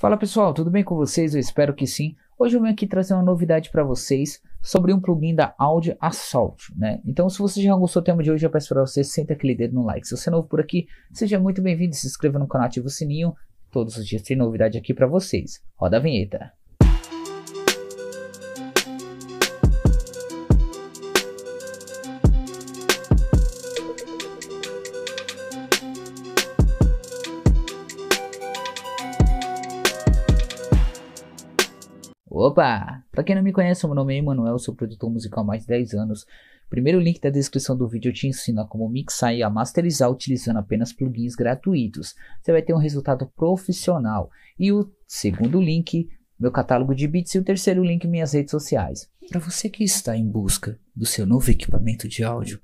Fala pessoal, tudo bem com vocês? Eu espero que sim. Hoje eu venho aqui trazer uma novidade para vocês sobre um plugin da Audi Assault, né? Então, se você já gostou do tema de hoje, eu peço para você senta aquele dedo no like. Se você é novo por aqui, seja muito bem-vindo, se inscreva no canal, ativa o sininho. Todos os dias tem novidade aqui para vocês. Roda a vinheta. Opa! Pra quem não me conhece, meu nome é Emanuel, sou produtor musical há mais de 10 anos. Primeiro link da descrição do vídeo eu te ensino a como mixar e a masterizar utilizando apenas plugins gratuitos. Você vai ter um resultado profissional. E o segundo link, meu catálogo de beats e o terceiro link, minhas redes sociais. Para você que está em busca do seu novo equipamento de áudio,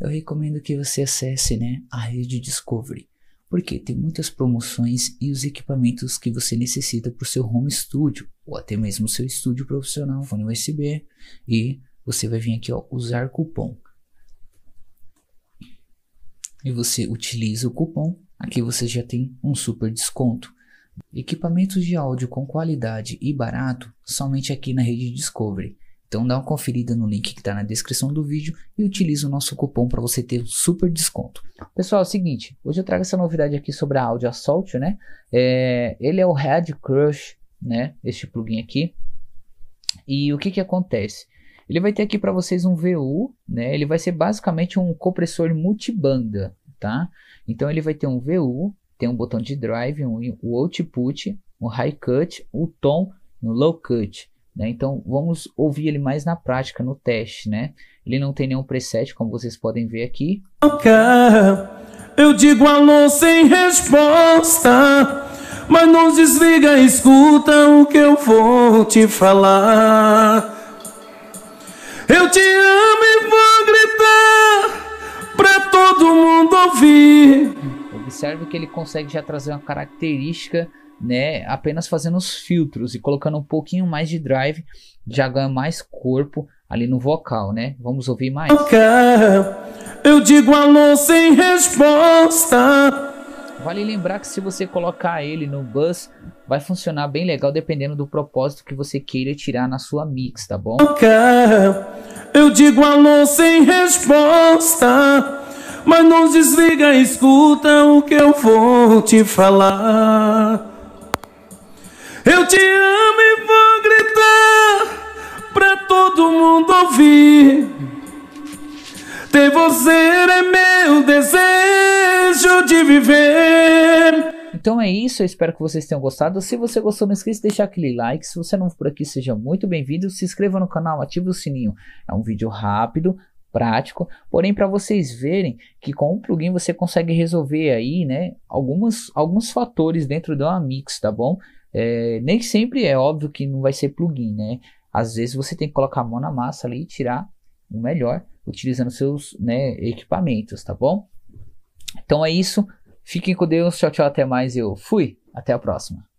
eu recomendo que você acesse né, a rede Discovery porque tem muitas promoções e os equipamentos que você necessita para o seu home studio ou até mesmo seu estúdio profissional, fone USB e você vai vir aqui ó, usar cupom e você utiliza o cupom, aqui você já tem um super desconto. Equipamentos de áudio com qualidade e barato somente aqui na rede Discovery. Então dá uma conferida no link que está na descrição do vídeo e utilize o nosso cupom para você ter um super desconto. Pessoal, é o seguinte, hoje eu trago essa novidade aqui sobre a Audio Assault, né? É, ele é o Head Crush, né? Este plugin aqui. E o que que acontece? Ele vai ter aqui para vocês um VU, né? Ele vai ser basicamente um compressor multibanda, tá? Então ele vai ter um VU, tem um botão de drive, um, o output, um high cut, o tom, no low cut. Né? Então vamos ouvir ele mais na prática, no teste. Né? Ele não tem nenhum preset, como vocês podem ver aqui. Eu digo alô sem resposta, mas não desliga, escuta o que eu vou te falar. Eu te amo e vou gritar pra todo mundo ouvir. Observe que ele consegue já trazer uma característica né, apenas fazendo os filtros e colocando um pouquinho mais de drive, já ganha mais corpo ali no vocal, né? Vamos ouvir mais. Eu digo alô sem resposta. Vale lembrar que se você colocar ele no bus, vai funcionar bem legal dependendo do propósito que você queira tirar na sua mix, tá bom? Eu digo alô sem resposta, mas não desliga, escuta o que eu vou te falar. Eu te amo e vou gritar pra todo mundo ouvir. Ter você é meu desejo de viver. Então é isso, eu espero que vocês tenham gostado. Se você gostou, não esqueça de deixar aquele like. Se você não for por aqui, seja muito bem-vindo. Se inscreva no canal, ative o sininho. É um vídeo rápido, prático, porém para vocês verem que com um plugin você consegue resolver aí, né, algumas, alguns fatores dentro da Mix, tá bom? É, nem sempre é óbvio que não vai ser plugin, né? Às vezes você tem que colocar a mão na massa ali e tirar o melhor utilizando seus né, equipamentos, tá bom? Então é isso. Fiquem com Deus. Tchau, tchau. Até mais. Eu fui. Até a próxima.